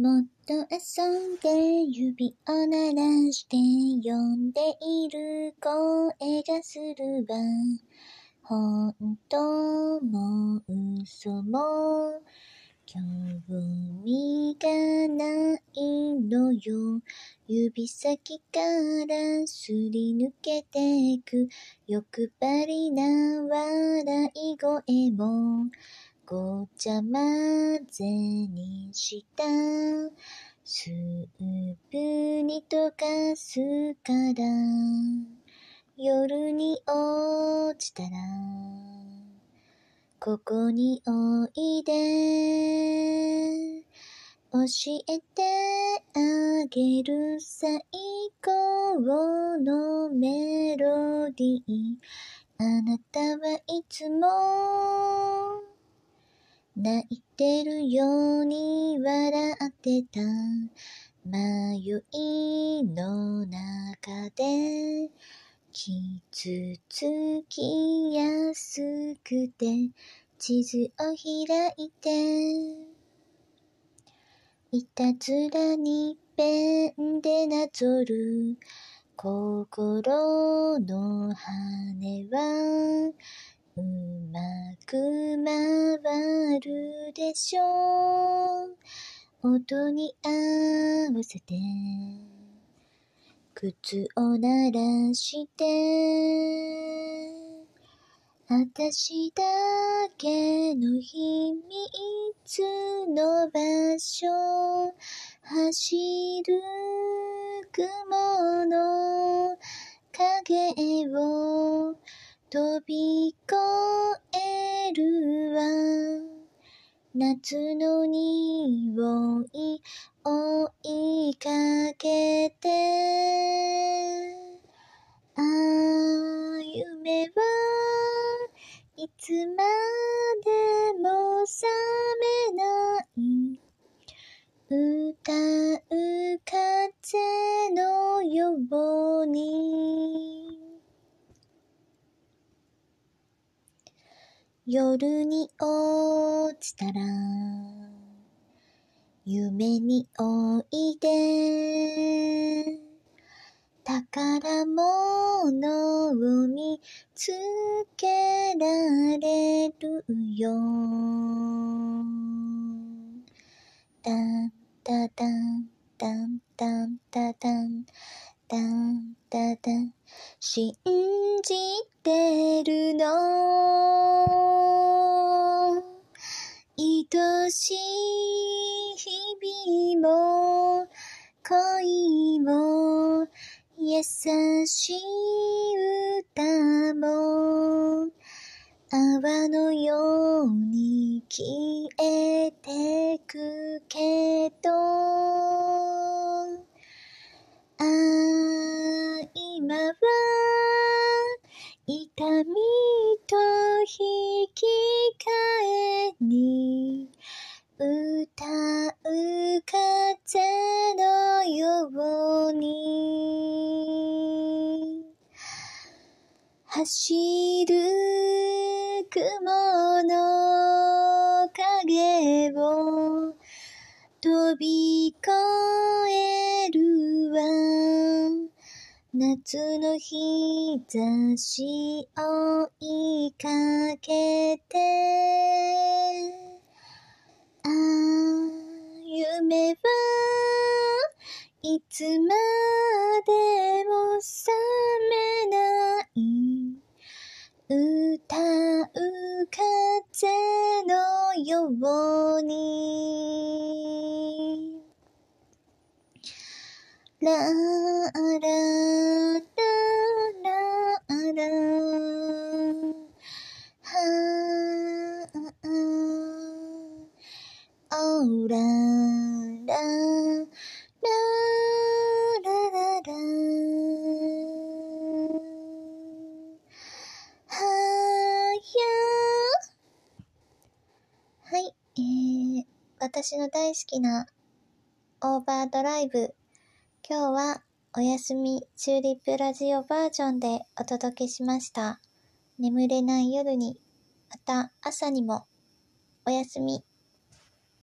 もっと遊んで指を鳴らして呼んでいる声がするわ。本当も嘘も興味がないのよ。指先からすり抜けていく欲張りな笑い声もごちゃ混ぜにしたスープに溶かすから夜に落ちたらここにおいで教えてあげる最高のメロディーあなたはいつも泣いてるように笑ってた迷いの中で傷つきやすくて地図を開いていたずらにペンでなぞる心の羽はうまく回るでしょう音に合わせて靴を鳴らして私だけの秘密の場所走る雲の影を飛び越えるわ夏の匂い追いかけてああ夢はいつまでも覚めない歌う風夜に落ちたら夢においで宝物を見つけられるよダンダンダンダンダダンただだ信じてるの愛しい日々も恋も優しい歌も泡のように消えてくけど引き換えに歌う風のように走る雲の影を飛び越夏の日差し追いかけて、ああ、夢はいつまでも覚めない。歌う風のようにラーラーラーラーラーはーあーあーおーらーらーラーラーラーラーはーやーはい、えー、私の大好きなオーバードライブ今日はおやすみチューリップラジオバージョンでお届けしました。眠れない夜に、また朝にも、おやすみ。